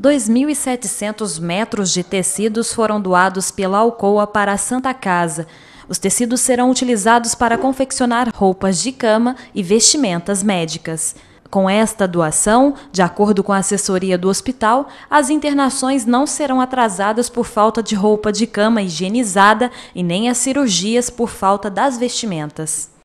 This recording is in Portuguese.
2.700 metros de tecidos foram doados pela Alcoa para a Santa Casa. Os tecidos serão utilizados para confeccionar roupas de cama e vestimentas médicas. Com esta doação, de acordo com a assessoria do hospital, as internações não serão atrasadas por falta de roupa de cama higienizada e nem as cirurgias por falta das vestimentas.